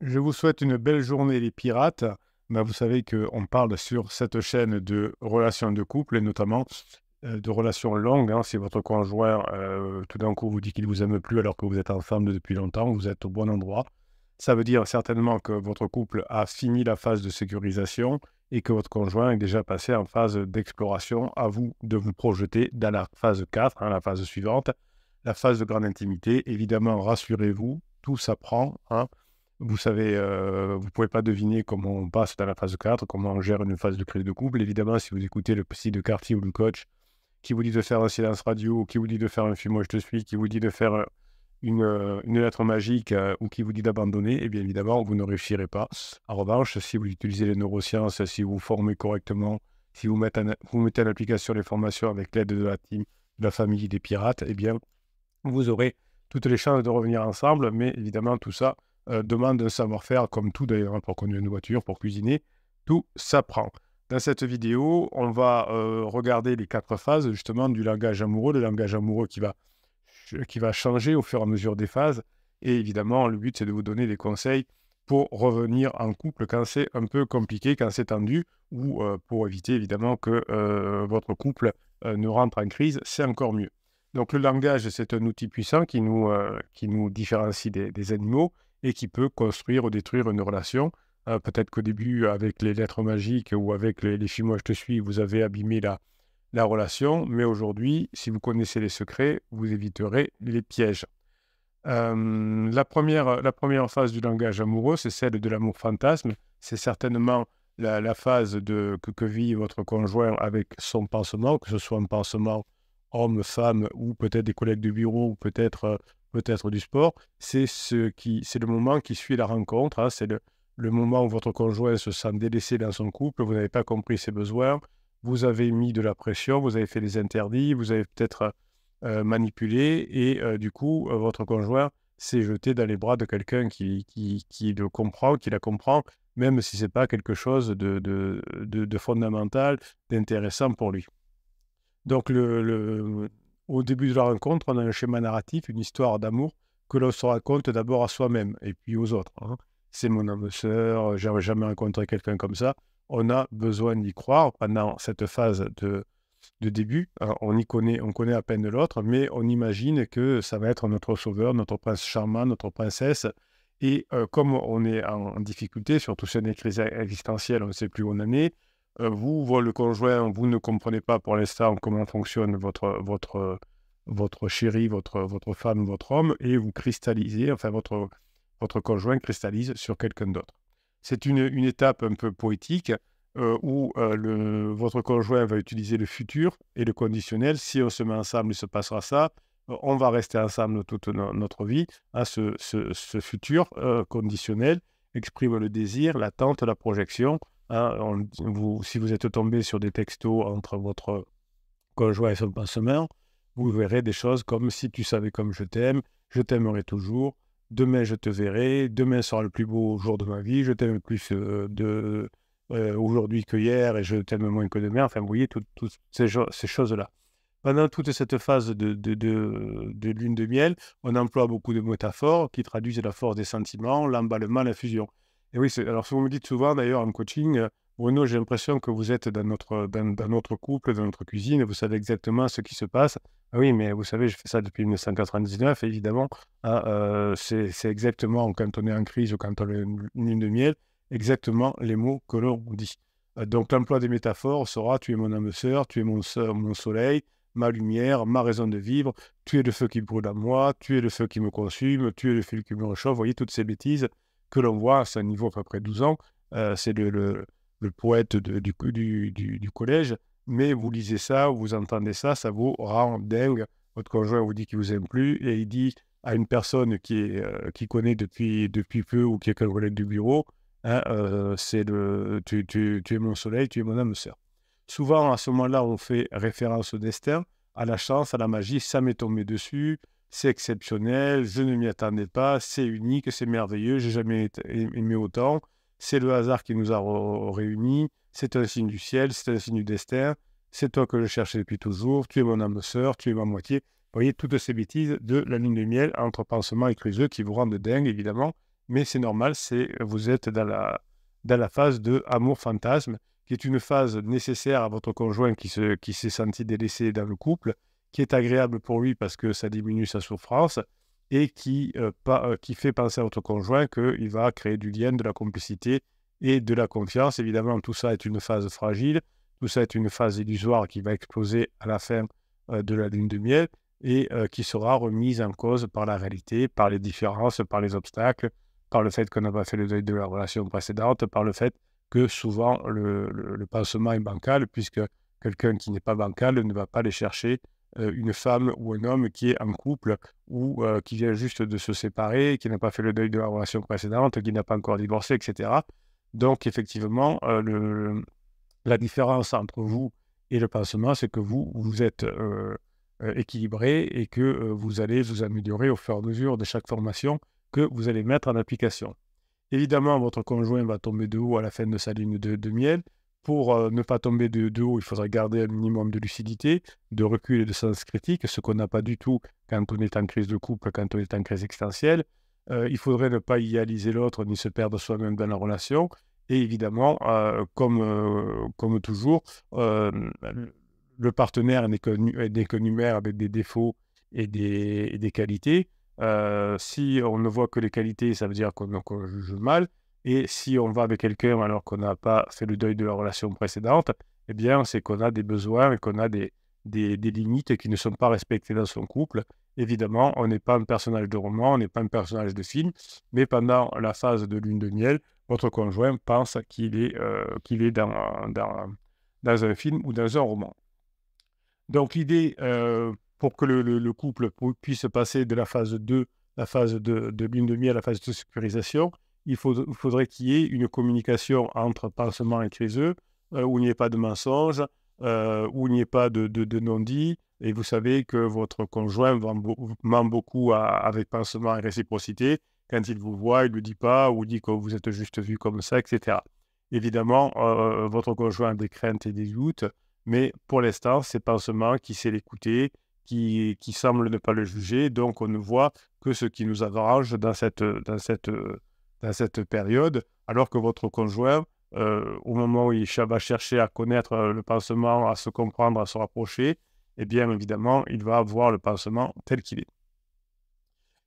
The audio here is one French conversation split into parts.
Je vous souhaite une belle journée les pirates. Bah, vous savez qu'on parle sur cette chaîne de relations de couple et notamment euh, de relations longues. Hein. Si votre conjoint euh, tout d'un coup vous dit qu'il ne vous aime plus alors que vous êtes en femme depuis longtemps, vous êtes au bon endroit. Ça veut dire certainement que votre couple a fini la phase de sécurisation et que votre conjoint est déjà passé en phase d'exploration. À vous de vous projeter dans la phase 4, hein, la phase suivante, la phase de grande intimité. Évidemment, rassurez-vous, tout s'apprend. Hein. Vous savez, euh, vous ne pouvez pas deviner comment on passe dans la phase 4, comment on gère une phase de crise de couple. Évidemment, si vous écoutez le psy de quartier ou le coach qui vous dit de faire un silence radio, qui vous dit de faire un film Moi je te suis, qui vous dit de faire euh, euh, une, lettre magique ou qui vous dit d'abandonner, eh bien évidemment, vous ne réussirez pas. En revanche, si vous utilisez les neurosciences, si vous formez correctement, si vous mettez en, vous mettez l'application, application les formations avec l'aide de la team, de la famille des pirates, eh bien, vous aurez toutes les chances de revenir ensemble. Mais évidemment, tout ça, euh, demande un savoir-faire, comme tout d'ailleurs, hein, pour conduire une voiture, pour cuisiner, tout s'apprend. Dans cette vidéo, on va euh, regarder les quatre phases justement du langage amoureux, le langage amoureux qui va, changer au fur et à mesure des phases. Et évidemment, le but, c'est de vous donner des conseils pour revenir en couple quand c'est un peu compliqué, quand c'est tendu, ou euh, pour éviter évidemment que votre couple ne rentre en crise, c'est encore mieux. Donc le langage, c'est un outil puissant qui nous, différencie des animaux, et qui peut construire ou détruire une relation. Euh, peut-être qu'au début, avec les lettres magiques ou avec les, les je te suis, vous avez abîmé la, relation, mais aujourd'hui, si vous connaissez les secrets, vous éviterez les pièges. Euh, la, première, la première phase du langage amoureux, c'est celle de l'amour fantasme. C'est certainement la, phase de, que, que, vit votre conjoint avec son pansement, que ce soit un pansement homme, femme, ou peut-être des collègues de bureau, ou peut-être euh, peut-être du sport, c'est ce qui, c'est le moment qui suit la rencontre. Hein. c'est le, moment où votre conjoint se sent délaissé dans son couple, vous n'avez pas compris ses besoins, vous avez mis de la pression, vous avez fait des interdits, vous avez peut-être euh, euh, manipulé, et euh, du coup, votre conjoint s'est jeté dans les bras de quelqu'un qui, qui, le comprend, qui la comprend, même si ce n'est pas quelque chose de, de, fondamental, d'intéressant pour lui. Donc, le, au début de la rencontre, on a un schéma narratif, une histoire d'amour que l'on se raconte d'abord à soi-même et puis aux autres. Hein. C'est mon âme sœur, j'avais jamais rencontré quelqu'un comme ça. On a besoin d'y croire pendant cette phase de, de début. Hein. On y connaît, on connaît à peine l'autre, mais on imagine que ça va être notre sauveur, notre prince charmant, notre princesse. Et euh, comme on est en, difficulté, surtout si on est crise existentielle, on ne sait plus où on en est, euh, vous, le conjoint, vous ne comprenez pas pour l'instant comment fonctionne votre, votre, votre chéri, votre, votre femme, votre homme, et vous cristallisez, enfin votre, votre conjoint cristallise sur quelqu'un d'autre. C'est une, une, étape un peu poétique euh, où euh, le, votre conjoint va utiliser le futur et le conditionnel. Si on se met ensemble, il se passera ça. On va rester ensemble toute notre vie. à ce, ce, ce, futur conditionnel exprime le désir, l'attente, la projection Hein, si vous êtes tombé sur des textos entre votre conjoint et son pansement vous verrez des choses comme si tu savais comme je t'aime, je t'aimerai toujours, demain je te verrai, demain sera le plus beau jour de ma vie, je t'aime plus euh, de, euh, aujourd'hui que hier et je t'aime moins que demain. Enfin, vous voyez, toutes ces, choses-là. Pendant toute cette phase de, de, lune de miel, on emploie beaucoup de métaphores qui traduisent la force des sentiments, l'emballement, la fusion. Et oui, alors si vous me dites souvent d'ailleurs en coaching, euh, Bruno, j'ai l'impression que vous êtes dans notre, dans, notre couple, dans notre cuisine, vous savez exactement ce qui se passe. Ah oui, mais vous savez, je fais ça depuis 1999, évidemment. Hein, euh, c'est exactement, quand on est en crise ou quand on est une lune de miel, exactement les mots que l'on dit. Euh, donc l'emploi des métaphores sera tu es mon âme sœur, tu es mon, mon soleil, ma lumière, ma raison de vivre, tu es le feu qui brûle à moi, tu es le feu qui me consume, tu es le feu qui me réchauffe, voyez toutes ces bêtises que l'on voit c'est un niveau à peu près 12 ans. Euh, c'est le, poète du, collège. Mais vous lisez ça, vous entendez ça, ça vous rend dingue. Votre conjoint vous dit qu'il vous aime plus et il dit à une personne qui, euh, connaît depuis, peu ou qui est collègue du bureau, hein, euh, c'est le, tu, tu, es mon soleil, tu es mon âme sœur. Souvent, à ce moment-là, on fait référence au destin, à la chance, à la magie, ça m'est tombé dessus, c'est exceptionnel, je ne m'y attendais pas, c'est unique, c'est merveilleux, j'ai jamais aimé autant, c'est le hasard qui nous a réunis, c'est un signe du ciel, c'est un signe du destin, c'est toi que je cherchais depuis toujours, tu es mon âme sœur, tu es ma moitié. Vous voyez toutes ces bêtises de la lune de miel entre pansements et creuseux qui vous rendent dingue, évidemment, mais c'est normal, c'est vous êtes dans la, dans la phase de amour-fantasme, qui est une phase nécessaire à votre conjoint qui s'est se, qui senti délaissé dans le couple qui est agréable pour lui parce que ça diminue sa souffrance et qui, euh, euh, qui fait penser à votre conjoint qu'il va créer du lien, de la complicité et de la confiance. Évidemment, tout ça est une phase fragile, tout ça est une phase illusoire qui va exploser à la fin euh, de la lune de miel et qui sera remise en cause par la réalité, par les différences, par les obstacles, par le fait qu'on n'a pas fait le deuil de la relation précédente, par le fait que souvent le, le pansement est bancal, puisque quelqu'un qui n'est pas bancal ne va pas les chercher une femme ou un homme qui est en couple ou qui vient juste de se séparer, qui n'a pas fait le deuil de la relation précédente, qui n'a pas encore divorcé, etc. Donc effectivement, la différence entre vous et le pansement, c'est que vous, vous êtes équilibré et que vous allez vous améliorer au fur et à mesure de chaque formation que vous allez mettre en application. Évidemment, votre conjoint va tomber de haut à la fin de sa ligne de miel, pour euh, ne pas tomber de, haut, il faudrait garder un minimum de lucidité, de recul et de sens critique, ce qu'on n'a pas du tout quand on est en crise de couple, quand on est en crise existentielle. Euh, il faudrait ne pas idéaliser l'autre ni se perdre soi-même dans la relation. Et évidemment, euh, comme, comme toujours, le partenaire n'est qu'un humain avec des défauts et des, des qualités. si on ne voit que les qualités, ça veut dire qu'on juge mal. Et si on va avec quelqu'un alors qu'on n'a pas fait le deuil de la relation précédente, eh bien, c'est qu'on a des besoins et qu'on a des, limites qui ne sont pas respectées dans son couple. Évidemment, on n'est pas un personnage de roman, on n'est pas un personnage de film, mais pendant la phase de lune de miel, votre conjoint pense qu'il est, euh, qu'il est dans, dans, un film ou dans un roman. Donc l'idée, euh, pour que le, couple puisse passer de la phase 2, la phase de, de lune de miel à la phase de sécurisation, il, faudrait qu'il y ait une communication entre pansement et criseux, euh, où il n'y ait pas de mensonge, euh, où il n'y ait pas de, non-dit. Et vous savez que votre conjoint ment beaucoup avec pansement et réciprocité. Quand il vous voit, il ne le dit pas ou dit que vous êtes juste vu comme ça, etc. Évidemment, euh, votre conjoint a des craintes et des doutes, mais pour l'instant, c'est pansement qui sait l'écouter, qui, qui, semble ne pas le juger. Donc, on ne voit que ce qui nous arrange dans cette, dans cette, dans cette période, alors que votre conjoint, euh, au moment où il va chercher à connaître euh, le pansement, à se comprendre, à se rapprocher, eh bien évidemment, il va avoir le pansement tel qu'il est.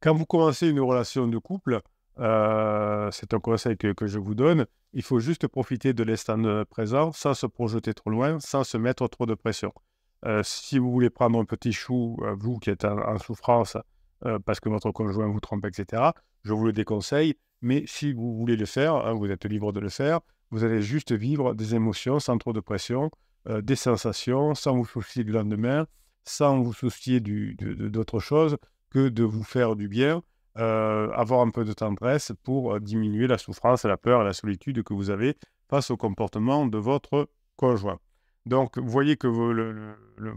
Quand vous commencez une relation de couple, euh, c'est un conseil que, je vous donne, il faut juste profiter de l'instant présent sans se projeter trop loin, sans se mettre trop de pression. si vous voulez prendre un petit chou, vous qui êtes en souffrance parce que votre conjoint vous trompe, etc., je vous le déconseille. Mais si vous voulez le faire, hein, vous êtes libre de le faire, vous allez juste vivre des émotions sans trop de pression, euh, des sensations, sans vous soucier du lendemain, sans vous soucier d'autre chose que de vous faire du bien, euh, avoir un peu de tendresse pour euh, diminuer la souffrance, la peur et la solitude que vous avez face au comportement de votre conjoint. Donc, vous voyez que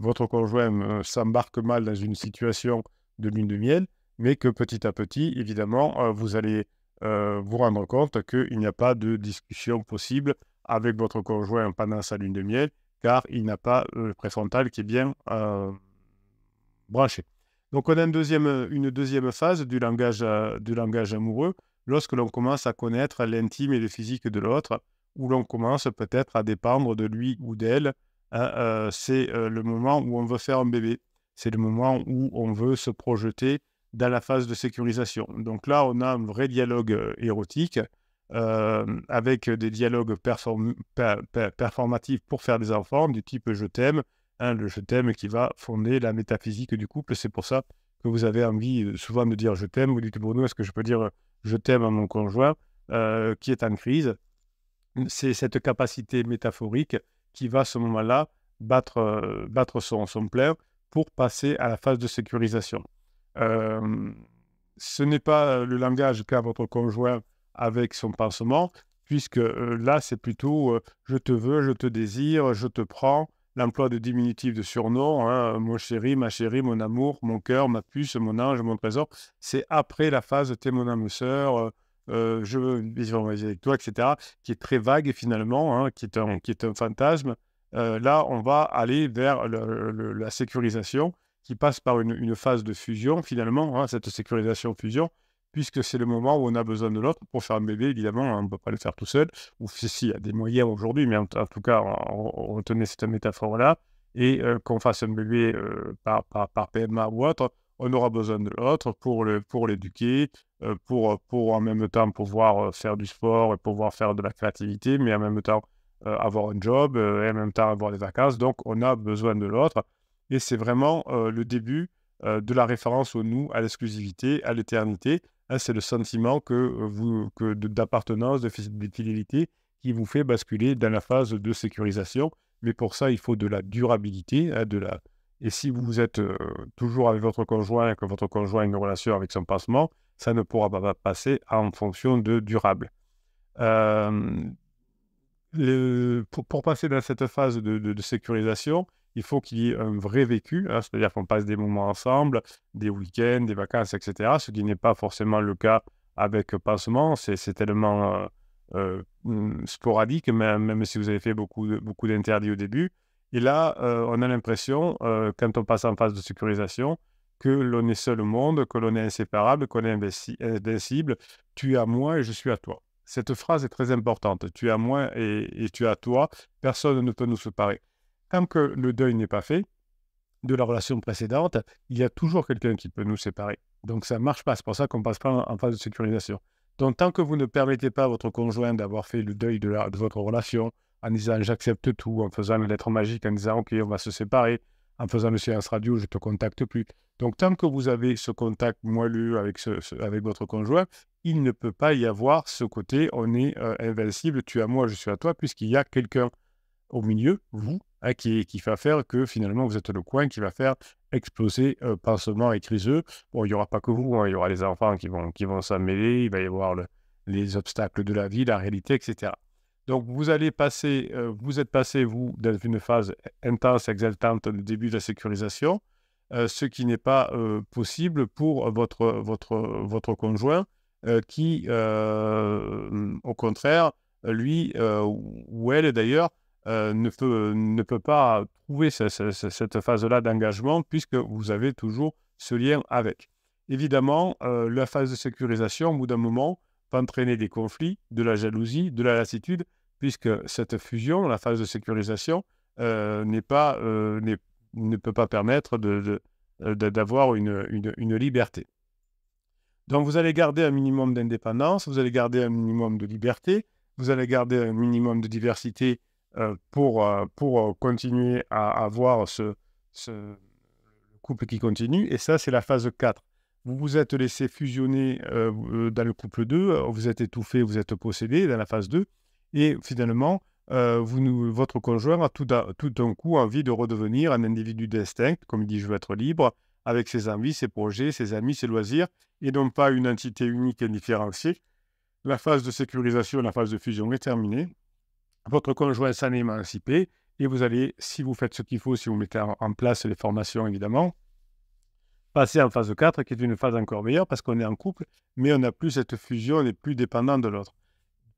votre conjoint s'embarque mal dans une situation de lune de miel, mais que petit à petit, évidemment, vous allez euh, vous rendre compte qu'il n'y a pas de discussion possible avec votre conjoint pendant sa lune de miel, car il n'a pas euh, le préfrontal qui est bien euh, branché. Donc on a une deuxième, phase du langage, amoureux, lorsque l'on commence à connaître l'intime et le physique de l'autre, où l'on commence peut-être à dépendre de lui ou d'elle. Hein, c'est le moment où on veut faire un bébé, c'est le moment où on veut se projeter dans la phase de sécurisation. Donc là, on a un vrai dialogue euh, érotique euh, avec des dialogues performatifs pour faire des enfants, du type je t'aime, hein, le je t'aime qui va fonder la métaphysique du couple. C'est pour ça que vous avez envie euh, souvent de dire je t'aime. Vous dites Bruno, est-ce que je peux dire je t'aime à mon conjoint qui est en crise C'est cette capacité métaphorique qui va à ce moment-là battre, battre son, son plein pour passer à la phase de sécurisation ce n'est pas le langage qu'a votre conjoint avec son pansement, puisque là, c'est plutôt je te veux, je te désire, je te prends l'emploi de diminutif de surnom, hein, mon chéri, ma chérie, mon amour, mon cœur, ma puce, mon ange, mon trésor, c'est après la phase t'es mon âme je veux vivre avec toi, etc., qui est très vague finalement, hein, qui, est un, qui fantasme. là, on va aller vers la sécurisation qui passe par une, phase de fusion, finalement, hein, cette sécurisation-fusion, puisque c'est le moment où on a besoin de l'autre pour faire un bébé, évidemment, hein, on ne peut pas le faire tout seul, ou si, il y a des moyens aujourd'hui, mais en, tout cas, on, tenait cette métaphore-là, et euh, qu'on fasse un bébé euh, par, par, par, PMA ou autre, on aura besoin de l'autre pour l'éduquer, pour, l'éduquer euh, pour, pour en même temps pouvoir faire du sport et pouvoir faire de la créativité, mais en même temps avoir un job et en même temps avoir des vacances. Donc, on a besoin de l'autre. Et c'est vraiment euh, le début euh, de la référence au nous, à l'exclusivité, à l'éternité. Hein, c'est le sentiment que euh, vous, que d'appartenance, de, fidélité qui vous fait basculer dans la phase de sécurisation. Mais pour ça, il faut de la durabilité, hein, de la... Et si vous êtes toujours avec votre conjoint, que votre conjoint a une relation avec son passement, ça ne pourra pas passer en fonction de durable. pour, passer dans cette phase de sécurisation, il faut qu'il y ait un vrai vécu, hein, c'est-à-dire qu'on passe des moments ensemble, des week-ends, des vacances, etc. Ce qui n'est pas forcément le cas avec Pansement, c'est tellement euh, euh, mm, sporadique, même, si vous avez fait beaucoup, d'interdits au début. Et là, euh, on a l'impression, quand on passe en phase de sécurisation, que l'on est seul au monde, que l'on est inséparable, qu'on est invincible. Tu es à moi et je suis à toi. Cette phrase est très importante. Tu es à moi et, et tu es à toi. Personne ne peut nous séparer tant que le deuil n'est pas fait de la relation précédente, il y a toujours quelqu'un qui peut nous séparer. Donc ça ne marche pas, c'est pour ça qu'on ne passe pas en phase de sécurisation. Donc tant que vous ne permettez pas à votre conjoint d'avoir fait le deuil de, votre relation, en disant j'accepte tout, en faisant la lettre magique, en disant ok, on va se séparer, en faisant le silence radio, je ne te contacte plus. Donc, tant que vous avez ce contact moelleux avec, votre conjoint, il ne peut pas y avoir ce côté on est euh, invincible, tu as moi, je suis à toi, puisqu'il y a quelqu'un au milieu, vous, Hein, qui, va faire que finalement vous êtes le coin qui va faire exploser euh, pansement et criseux. Bon, il n'y aura pas que vous, hein, il y aura les enfants qui vont, qui vont s'en mêler, il va y avoir les obstacles de la vie, la réalité, etc. Donc vous allez passer, euh, vous êtes passé, vous, dans une phase intense, exaltante, le début de la sécurisation, euh, ce qui n'est pas euh, possible pour votre, votre, votre conjoint qui, au contraire, lui ou elle d'ailleurs, euh, euh, ne, peut, pas trouver cette phase-là d'engagement puisque vous avez toujours ce lien avec. Évidemment, euh, la phase de sécurisation, au bout d'un moment, va entraîner des conflits, de la jalousie, de la lassitude, puisque cette fusion, la phase de sécurisation, ne peut pas permettre d'avoir une liberté. Donc vous allez garder un minimum d'indépendance, vous allez garder un minimum de liberté, vous allez garder un minimum de diversité euh, pour, euh, pour euh, continuer à avoir ce, ce couple qui continue. Et ça, c'est la phase 4. Vous vous êtes laissé fusionner dans le couple 2, vous êtes étouffé, vous êtes possédé dans la phase 2. Et finalement, vous, votre conjoint a tout d'un coup envie de redevenir un individu distinct, comme il dit, je veux être libre, avec ses envies, ses projets, ses amis, ses loisirs, et non pas une entité unique et différenciée. La phase de sécurisation, la phase de fusion est terminée votre conjoint s'en est et vous allez, si vous faites ce qu'il faut, si vous mettez en place les formations évidemment, passer en phase 4 qui est une phase encore meilleure parce qu'on est en couple, mais on n'a plus cette fusion, on n'est plus dépendant de l'autre.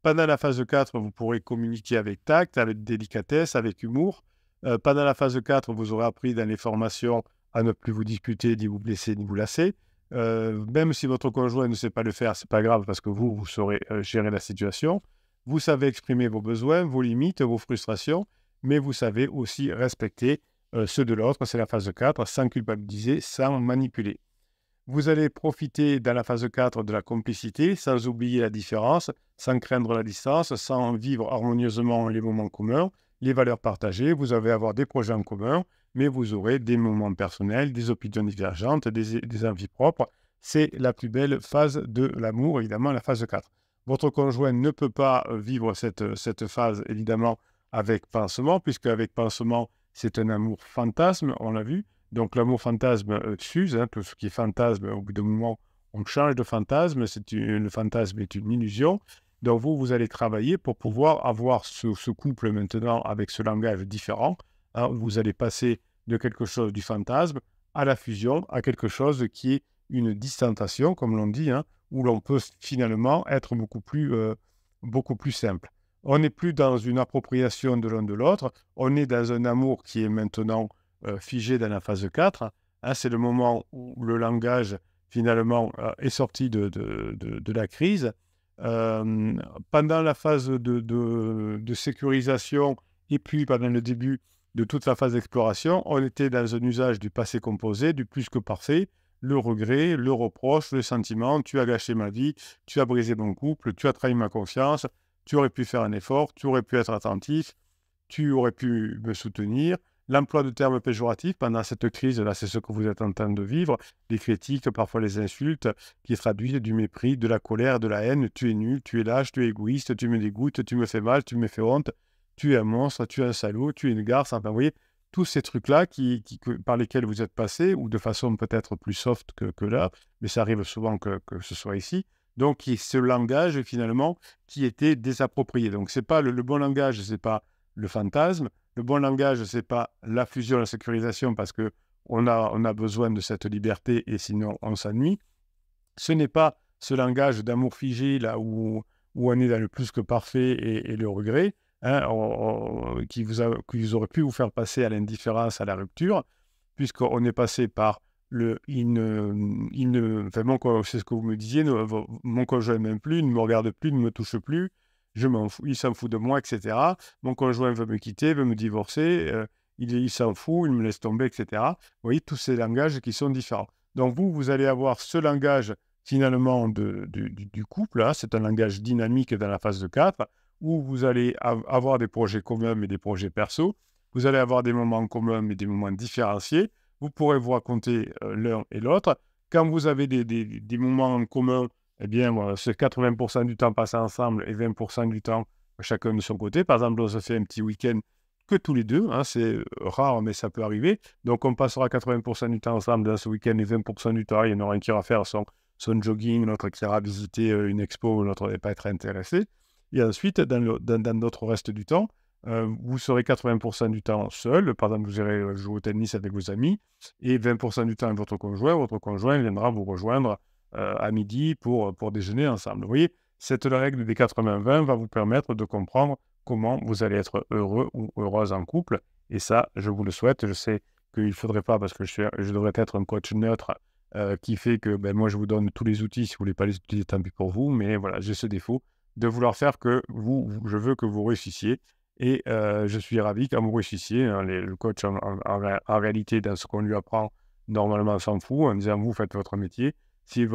Pendant la phase 4, vous pourrez communiquer avec tact, avec délicatesse, avec humour. Euh, pendant la phase 4, vous aurez appris dans les formations à ne plus vous disputer, ni vous blesser, ni vous lasser. Euh, même si votre conjoint ne sait pas le faire, c'est pas grave parce que vous, vous saurez euh, gérer la situation. Vous savez exprimer vos besoins, vos limites, vos frustrations, mais vous savez aussi respecter euh, ceux de l'autre, c'est la phase 4, sans culpabiliser, sans manipuler. Vous allez profiter dans la phase 4 de la complicité, sans oublier la différence, sans craindre la distance, sans vivre harmonieusement les moments communs, les valeurs partagées, vous allez avoir des projets en commun, mais vous aurez des moments personnels, des opinions divergentes, des, des envies propres. C'est la plus belle phase de l'amour, évidemment, la phase 4. Votre conjoint ne peut pas euh, vivre euh, cette, phase, évidemment, avec pansement, puisque avec pansement, c'est un amour fantasme, on l'a vu. Donc l'amour fantasme euh, s'use, hein, tout ce qui est fantasme, au bout d'un moment, on change de fantasme, c'est le fantasme est une illusion. Donc vous, vous allez travailler pour pouvoir avoir ce, couple maintenant avec ce langage différent. Hein. vous allez passer de quelque chose du fantasme à la fusion, à quelque chose qui est une distanciation, comme l'on dit, hein, où l'on peut finalement être euh, beaucoup plus, simple. On n'est plus dans une appropriation de l'un de l'autre, on est dans un amour qui est maintenant euh, figé dans la phase 4. Hein. c'est le moment où le langage finalement euh, est sorti de, de la crise. pendant la phase de, sécurisation et puis pendant le début de toute la phase d'exploration, on était dans un usage du passé composé, du plus que parfait, le regret, le reproche, le sentiment, tu as gâché ma vie, tu as brisé mon couple, tu as trahi ma confiance, tu aurais pu faire un effort, tu aurais pu être attentif, tu aurais pu me soutenir. L'emploi de termes péjoratifs pendant cette crise, là, c'est ce que vous êtes en train de vivre, les critiques, parfois les insultes, qui traduisent du mépris, de la colère, de la haine, tu es nul, tu es lâche, tu es égoïste, tu me dégoûtes, tu me fais mal, tu me fais honte, tu es un monstre, tu es un salaud, tu es une garce, enfin, vous voyez, tous ces trucs-là qui, par lesquels vous êtes passé, ou de façon peut-être plus soft que, là, mais ça arrive souvent que, ce soit ici. Donc, ce langage, finalement, qui était désapproprié. Donc, c'est pas le, bon langage, c'est pas le fantasme. Le bon langage, c'est pas la fusion, la sécurisation, parce que on a, on a besoin de cette liberté et sinon on s'ennuie. Ce n'est pas ce langage d'amour figé, là où, on est dans le plus que parfait et le regret. Hein, qui, vous auraient pu vous faire passer à l'indifférence, à la rupture, puisqu'on est passé par le il ne, c'est ce que vous me disiez, mon conjoint ne m'aime plus, ne me regarde plus, ne me touche plus, je m'en fous, il s'en fout de moi, etc. Mon conjoint veut me quitter, veut me divorcer, euh, il, il s'en fout, il me laisse tomber, etc. Vous voyez tous ces langages qui sont différents. Donc vous, vous allez avoir ce langage finalement du, couple, hein, c'est un langage dynamique dans la phase de 4, où vous allez avoir des projets communs et des projets perso. Vous allez avoir des moments communs mais des moments différenciés. Vous pourrez vous raconter euh, l'un et l'autre. Quand vous avez des, moments en commun, eh bien, ce c'est 80% du temps passé ensemble et 20% du temps euh, chacun de son côté. Par exemple, on se fait un petit week-end que tous les deux. Hein, c'est euh, rare, mais ça peut arriver. Donc, on passera 80% du temps ensemble dans ce week-end et 20% du temps, il y en aura un qui ira faire son, son jogging, l'autre qui ira visiter une expo, l'autre n'est pas être intéressé. Et ensuite, dans, notre reste du temps, euh, vous serez 80% du temps seul. Par exemple, vous irez jouer au tennis avec vos amis. Et 20% du temps avec votre conjoint. Votre conjoint viendra vous rejoindre euh, à midi pour, pour déjeuner ensemble. Vous voyez, cette règle des 80-20 va vous permettre de comprendre comment vous allez être heureux ou heureuse en couple. Et ça, je vous le souhaite. Je sais qu'il ne faudrait pas, parce que je, je, devrais être un coach neutre euh, qui fait que ben, moi, je vous donne tous les outils. Si vous ne voulez pas les utiliser, tant pis pour vous. Mais voilà, j'ai ce défaut de vouloir faire que vous, je veux que vous réussissiez. Et euh, je suis ravi quand vous réussissiez. Hein, le coach, en, réalité, dans ce qu'on lui apprend, normalement s'en fout en disant vous faites votre métier. Si,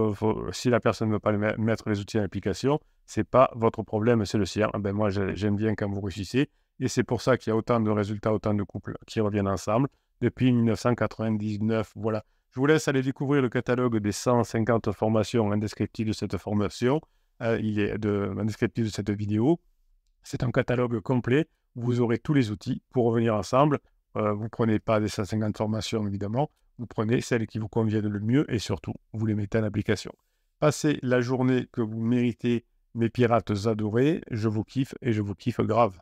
la personne ne veut pas mettre les outils en application, c'est pas votre problème, c'est le sien. Ben moi, j'aime bien quand vous réussissez. Et c'est pour ça qu'il y a autant de résultats, autant de couples qui reviennent ensemble depuis 1999. Voilà. Je vous laisse aller découvrir le catalogue des 150 formations indescriptibles de cette formation. Euh, il est de, la description de cette vidéo. C'est un catalogue complet. Vous mm. aurez tous les outils pour revenir ensemble. Euh, vous ne prenez pas des 150 formations, évidemment. Vous prenez celles qui vous conviennent le mieux et surtout, vous les mettez en application. Passez la journée que vous méritez, mes pirates adorés. Je vous kiffe et je vous kiffe grave.